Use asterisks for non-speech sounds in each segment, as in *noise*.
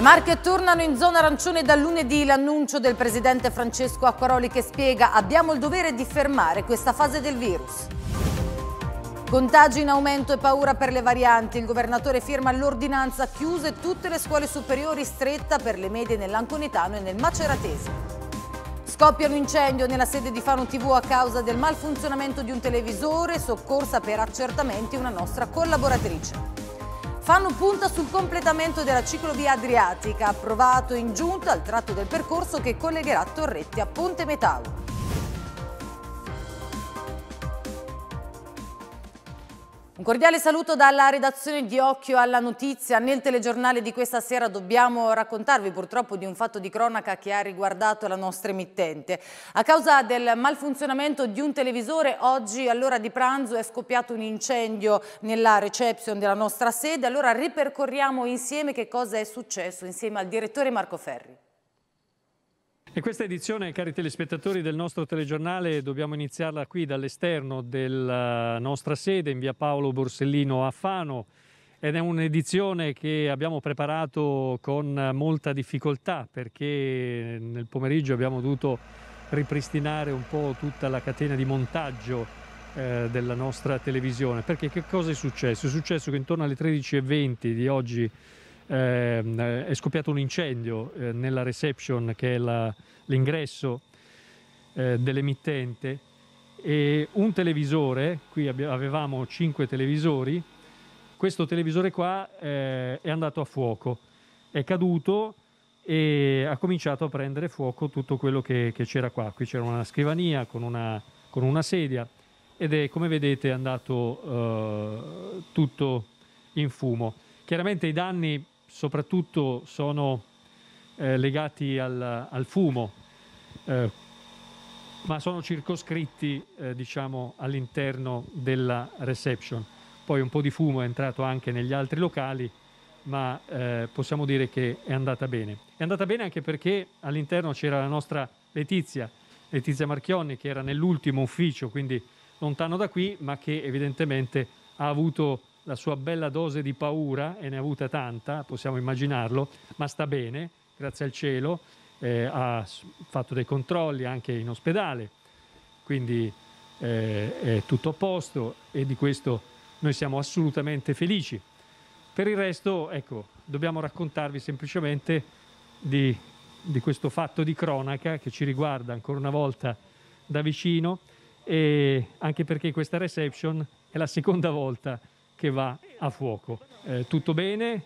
Le Marche tornano in zona arancione da lunedì l'annuncio del presidente Francesco Acquaroli che spiega abbiamo il dovere di fermare questa fase del virus. Contagi in aumento e paura per le varianti. Il governatore firma l'ordinanza chiuse tutte le scuole superiori stretta per le medie nell'Anconitano e nel Maceratese. Scoppia un incendio nella sede di Fano TV a causa del malfunzionamento di un televisore, soccorsa per accertamenti una nostra collaboratrice fanno punta sul completamento della ciclovia adriatica, approvato in giunta al tratto del percorso che collegherà Torretti a Ponte Metau. Un cordiale saluto dalla redazione di Occhio alla Notizia. Nel telegiornale di questa sera dobbiamo raccontarvi purtroppo di un fatto di cronaca che ha riguardato la nostra emittente. A causa del malfunzionamento di un televisore, oggi all'ora di pranzo è scoppiato un incendio nella reception della nostra sede. Allora ripercorriamo insieme che cosa è successo insieme al direttore Marco Ferri. E questa edizione, cari telespettatori del nostro telegiornale, dobbiamo iniziarla qui dall'esterno della nostra sede in via Paolo Borsellino a Fano ed è un'edizione che abbiamo preparato con molta difficoltà perché nel pomeriggio abbiamo dovuto ripristinare un po' tutta la catena di montaggio eh, della nostra televisione perché che cosa è successo? È successo che intorno alle 13.20 di oggi eh, è scoppiato un incendio eh, nella reception che è la, l'ingresso eh, dell'emittente e un televisore, qui avevamo cinque televisori, questo televisore qua eh, è andato a fuoco, è caduto e ha cominciato a prendere fuoco tutto quello che, che c'era qua. Qui c'era una scrivania con una, con una sedia ed è come vedete andato eh, tutto in fumo. Chiaramente i danni soprattutto sono eh, legati al, al fumo, eh, ma sono circoscritti eh, diciamo, all'interno della reception. Poi un po' di fumo è entrato anche negli altri locali, ma eh, possiamo dire che è andata bene. È andata bene anche perché all'interno c'era la nostra Letizia, Letizia Marchionni, che era nell'ultimo ufficio, quindi lontano da qui, ma che evidentemente ha avuto la sua bella dose di paura, e ne ha avuta tanta, possiamo immaginarlo, ma sta bene, grazie al cielo, eh, ha fatto dei controlli anche in ospedale, quindi eh, è tutto a posto e di questo noi siamo assolutamente felici. Per il resto, ecco, dobbiamo raccontarvi semplicemente di, di questo fatto di cronaca che ci riguarda ancora una volta da vicino e anche perché questa reception è la seconda volta che va a fuoco. Eh, tutto bene,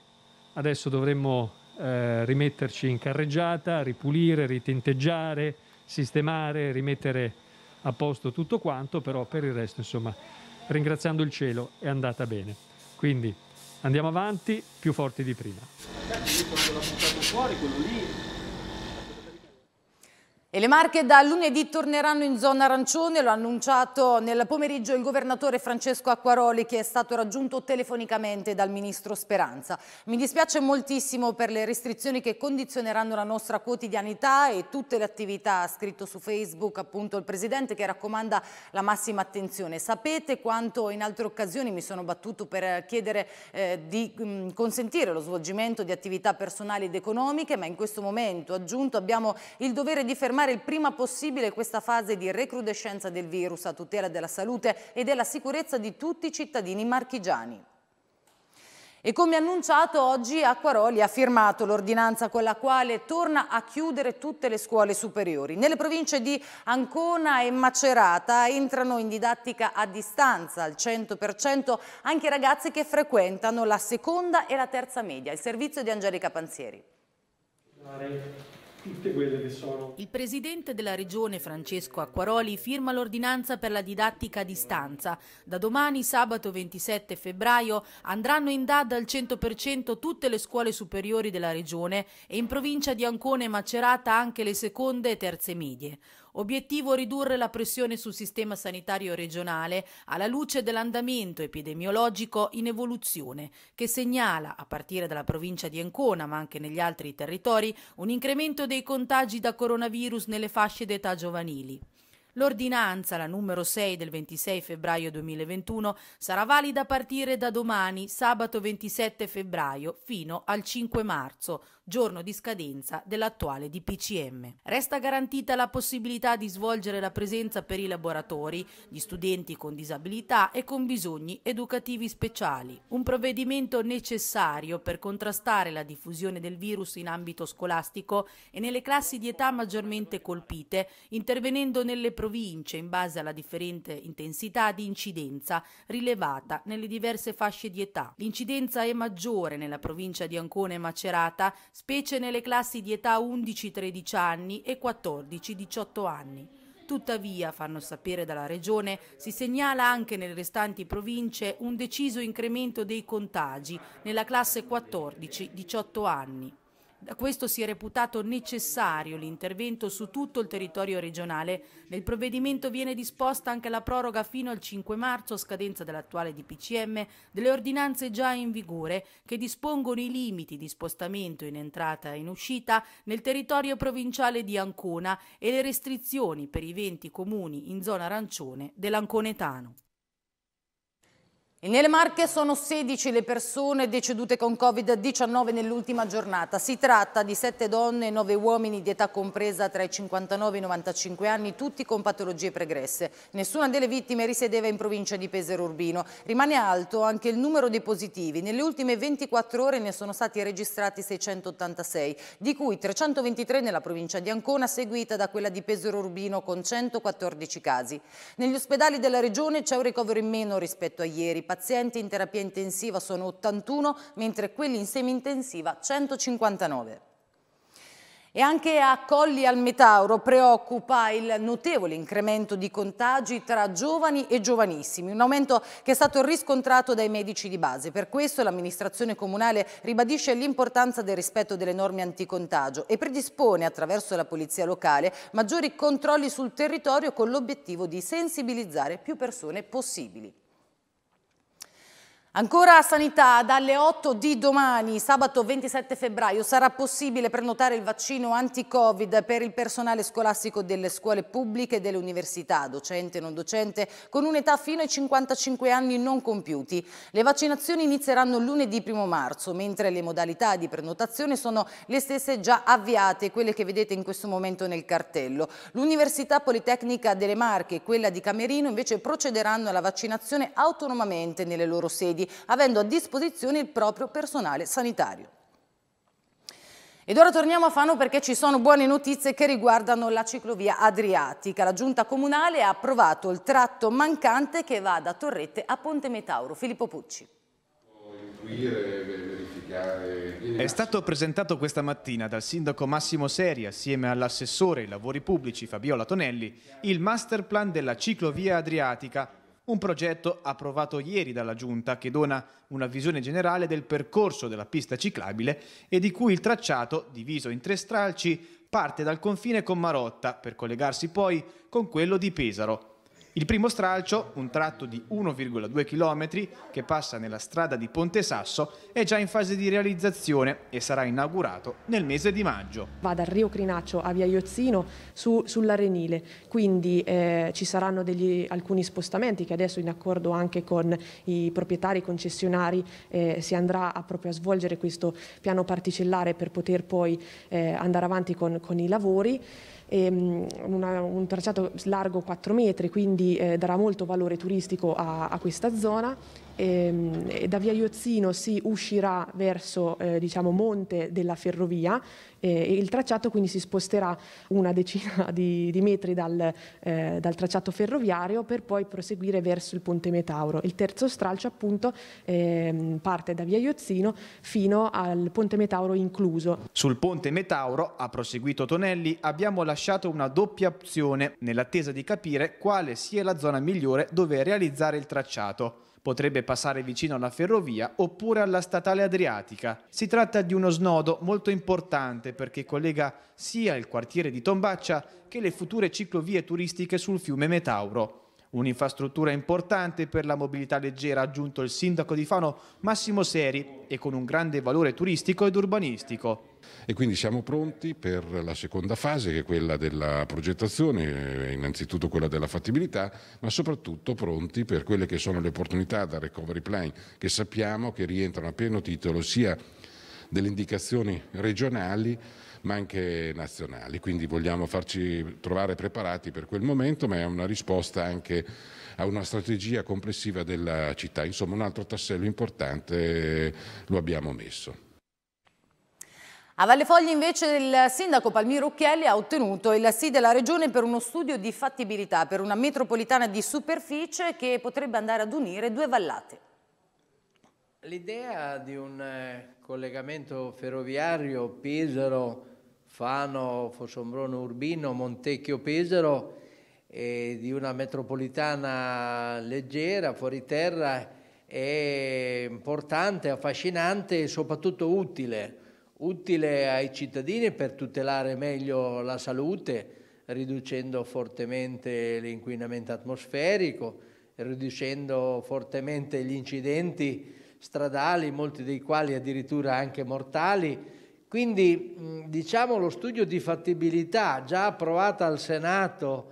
adesso dovremmo eh, rimetterci in carreggiata, ripulire, ritinteggiare, sistemare, rimettere a posto tutto quanto, però per il resto, insomma, ringraziando il cielo è andata bene. Quindi andiamo avanti più forti di prima. quello lì e le Marche da lunedì torneranno in zona arancione, lo ha annunciato nel pomeriggio il governatore Francesco Acquaroli che è stato raggiunto telefonicamente dal ministro Speranza. Mi dispiace moltissimo per le restrizioni che condizioneranno la nostra quotidianità e tutte le attività, ha scritto su Facebook appunto il presidente che raccomanda la massima attenzione. Sapete quanto in altre occasioni mi sono battuto per chiedere eh, di mh, mm, consentire lo svolgimento di attività personali ed economiche, ma in questo momento aggiunto abbiamo il dovere di fermare fermare il prima possibile questa fase di recrudescenza del virus a tutela della salute e della sicurezza di tutti i cittadini marchigiani. E come annunciato oggi Acquaroli ha firmato l'ordinanza con la quale torna a chiudere tutte le scuole superiori. Nelle province di Ancona e Macerata entrano in didattica a distanza al 100% anche ragazze che frequentano la seconda e la terza media. Il servizio di Angelica Panzieri tutte quelle che sono. Il presidente della regione Francesco Acquaroli firma l'ordinanza per la didattica a distanza. Da domani, sabato 27 febbraio, andranno in DAD al 100% tutte le scuole superiori della regione e in provincia di Ancona e Macerata anche le seconde e terze medie. Obiettivo ridurre la pressione sul sistema sanitario regionale alla luce dell'andamento epidemiologico in evoluzione, che segnala, a partire dalla provincia di Ancona ma anche negli altri territori, un incremento dei contagi da coronavirus nelle fasce d'età giovanili. L'ordinanza, la numero 6 del 26 febbraio 2021, sarà valida a partire da domani, sabato 27 febbraio, fino al 5 marzo, giorno di scadenza dell'attuale DPCM. Resta garantita la possibilità di svolgere la presenza per i laboratori di studenti con disabilità e con bisogni educativi speciali, un provvedimento necessario per contrastare la diffusione del virus in ambito scolastico e nelle classi di età maggiormente colpite, intervenendo nelle province in base alla differente intensità di incidenza rilevata nelle diverse fasce di età. L'incidenza è maggiore nella provincia di Ancona e Macerata, specie nelle classi di età 11-13 anni e 14-18 anni. Tuttavia, fanno sapere dalla Regione, si segnala anche nelle restanti province un deciso incremento dei contagi nella classe 14-18 anni. Da questo si è reputato necessario l'intervento su tutto il territorio regionale. Nel provvedimento viene disposta anche la proroga fino al 5 marzo, scadenza dell'attuale DPCM, delle ordinanze già in vigore che dispongono i limiti di spostamento in entrata e in uscita nel territorio provinciale di Ancona e le restrizioni per i 20 comuni in zona arancione dell'Anconetano. E nelle Marche sono 16 le persone decedute con Covid-19 nell'ultima giornata. Si tratta di 7 donne e 9 uomini di età compresa tra i 59 e i 95 anni, tutti con patologie pregresse. Nessuna delle vittime risiedeva in provincia di Pesaro Urbino. Rimane alto anche il numero dei positivi. Nelle ultime 24 ore ne sono stati registrati 686, di cui 323 nella provincia di Ancona, seguita da quella di Pesaro Urbino con 114 casi. Negli ospedali della regione c'è un ricovero in meno rispetto a ieri pazienti in terapia intensiva sono 81, mentre quelli in semi-intensiva 159. E anche a Colli al Metauro preoccupa il notevole incremento di contagi tra giovani e giovanissimi, un aumento che è stato riscontrato dai medici di base. Per questo l'amministrazione comunale ribadisce l'importanza del rispetto delle norme anticontagio e predispone attraverso la polizia locale maggiori controlli sul territorio con l'obiettivo di sensibilizzare più persone possibili. Ancora sanità, dalle 8 di domani, sabato 27 febbraio, sarà possibile prenotare il vaccino anti-Covid per il personale scolastico delle scuole pubbliche e delle università, docente e non docente, con un'età fino ai 55 anni non compiuti. Le vaccinazioni inizieranno lunedì 1 marzo, mentre le modalità di prenotazione sono le stesse già avviate, quelle che vedete in questo momento nel cartello. L'Università Politecnica delle Marche e quella di Camerino invece procederanno alla vaccinazione autonomamente nelle loro sedi impieghi, avendo a disposizione il proprio personale sanitario. Ed ora torniamo a Fano perché ci sono buone notizie che riguardano la ciclovia adriatica. La giunta comunale ha approvato il tratto mancante che va da Torrette a Ponte Metauro. Filippo Pucci. È stato presentato questa mattina dal sindaco Massimo Seri assieme all'assessore ai lavori pubblici Fabiola Tonelli il master plan della ciclovia adriatica un progetto approvato ieri dalla Giunta che dona una visione generale del percorso della pista ciclabile e di cui il tracciato, diviso in tre stralci, parte dal confine con Marotta per collegarsi poi con quello di Pesaro il primo stralcio, un tratto di 1,2 km che passa nella strada di Ponte Sasso, è già in fase di realizzazione e sarà inaugurato nel mese di maggio. Va dal Rio Crinaccio a Via Iozzino su, sull'Arenile, quindi eh, ci saranno degli, alcuni spostamenti che adesso in accordo anche con i proprietari, concessionari, eh, si andrà a, proprio a svolgere questo piano particellare per poter poi eh, andare avanti con, con i lavori. E, ehm, una, un tracciato largo 4 metri, quindi quindi eh, darà molto valore turistico a, a questa zona Ehm, e da via Iozzino si uscirà verso eh, diciamo, monte della ferrovia eh, e il tracciato quindi si sposterà una decina *laughs* di, di metri dal, eh, dal, tracciato ferroviario per poi proseguire verso il ponte Metauro. Il terzo stralcio appunto ehm, parte da via Iozzino fino al ponte Metauro incluso. Sul ponte Metauro, ha proseguito Tonelli, abbiamo lasciato una doppia opzione nell'attesa di capire quale sia la zona migliore dove realizzare il tracciato potrebbe passare vicino alla ferrovia oppure alla statale adriatica. Si tratta di uno snodo molto importante perché collega sia il quartiere di Tombaccia che le future ciclovie turistiche sul fiume Metauro. Un'infrastruttura importante per la mobilità leggera, ha aggiunto il sindaco di Fano Massimo Seri, e con un grande valore turistico ed urbanistico. E quindi siamo pronti per la seconda fase, che è quella della progettazione, eh, innanzitutto quella della fattibilità, ma soprattutto pronti per quelle che sono le opportunità da recovery plan, che sappiamo che rientrano a pieno titolo sia delle indicazioni regionali ma anche nazionali. Quindi vogliamo farci trovare preparati per quel momento, ma è una risposta anche a una strategia complessiva della città. Insomma, un altro tassello importante eh, lo abbiamo messo. A Valle Foglia invece il sindaco Palmiro Occhielli ha ottenuto il sì della regione per uno studio di fattibilità per una metropolitana di superficie che potrebbe andare ad unire due vallate. L'idea di un eh, collegamento ferroviario Pisaro Fano, Fossombrone Urbino, Montecchio Pesaro e di una metropolitana leggera, fuori terra, è importante, affascinante e soprattutto utile, utile ai cittadini per tutelare meglio la salute, riducendo fortemente l'inquinamento atmosferico, riducendo fortemente gli incidenti stradali, molti dei quali addirittura anche mortali, quindi diciamo lo studio di fattibilità già approvato al Senato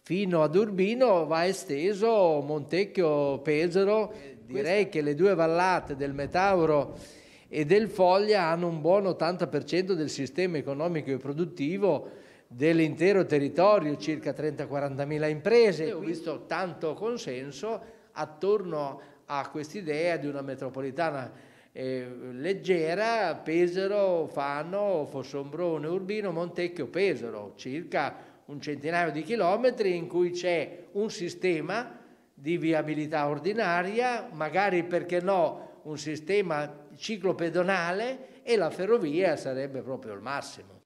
fino ad Urbino va esteso Montecchio Pesaro, eh, direi che le due vallate del Metauro e del Foglia hanno un buon 80% del sistema economico e produttivo dell'intero territorio, circa 30-40 mila imprese. Ho visto tanto consenso attorno a quest'idea di una metropolitana eh, leggera Pesaro, Fano, Fossombrone, Urbino, Montecchio, Pesaro, circa un centinaio di chilometri in cui c'è un sistema di viabilità ordinaria, magari perché no un sistema ciclopedonale e la ferrovia sarebbe proprio il massimo.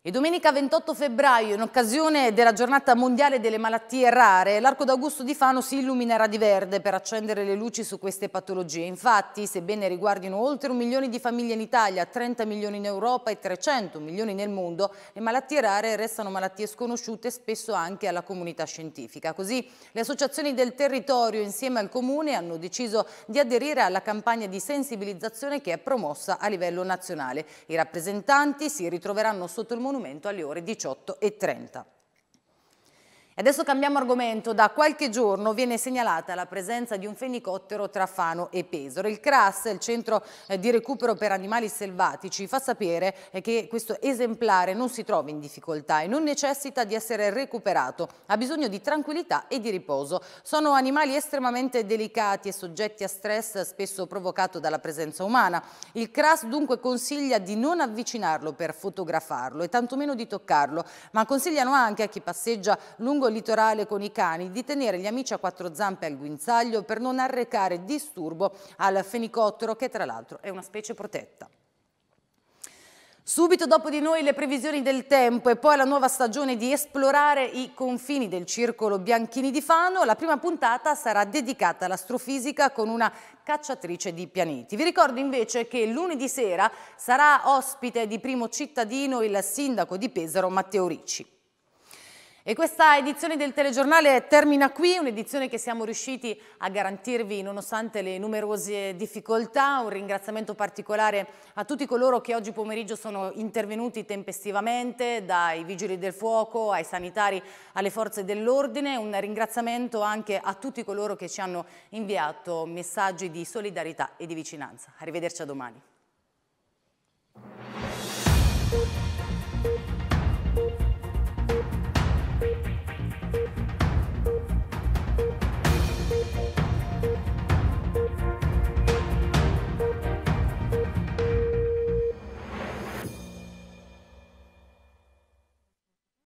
E domenica 28 febbraio, in occasione della giornata mondiale delle malattie rare, l'arco d'Augusto di Fano si illuminerà di verde per accendere le luci su queste patologie. Infatti, sebbene riguardino oltre un milione di famiglie in Italia, 30 milioni in Europa e 300 milioni nel mondo, le malattie rare restano malattie sconosciute spesso anche alla comunità scientifica. Così le associazioni del territorio insieme al Comune hanno deciso di aderire alla campagna di sensibilizzazione che è promossa a livello nazionale. I rappresentanti si ritroveranno sotto il monumento alle ore 18.30. Adesso cambiamo argomento. Da qualche giorno viene segnalata la presenza di un fenicottero tra Fano e Pesaro. Il CRAS, il centro eh, di recupero per animali selvatici, fa sapere eh, che questo esemplare non si trova in difficoltà e non necessita di essere recuperato. Ha bisogno di tranquillità e di riposo. Sono animali estremamente delicati e soggetti a stress spesso provocato dalla presenza umana. Il CRAS dunque consiglia di non avvicinarlo per fotografarlo e tantomeno di toccarlo, ma consigliano anche a chi passeggia lungo al litorale con i cani, di tenere gli amici a quattro zampe al guinzaglio per non arrecare disturbo al fenicottero che tra l'altro è una specie protetta. Subito dopo di noi le previsioni del tempo e poi la nuova stagione di esplorare i confini del circolo Bianchini di Fano. La prima puntata sarà dedicata all'astrofisica con una cacciatrice di pianeti. Vi ricordo invece che lunedì sera sarà ospite di primo cittadino il sindaco di Pesaro Matteo Ricci. E questa edizione del telegiornale termina qui, un'edizione che siamo riusciti a garantirvi nonostante le numerose difficoltà. Un ringraziamento particolare a tutti coloro che oggi pomeriggio sono intervenuti tempestivamente, dai vigili del fuoco ai sanitari, alle forze dell'ordine. Un ringraziamento anche a tutti coloro che ci hanno inviato messaggi di solidarietà e di vicinanza. Arrivederci a domani.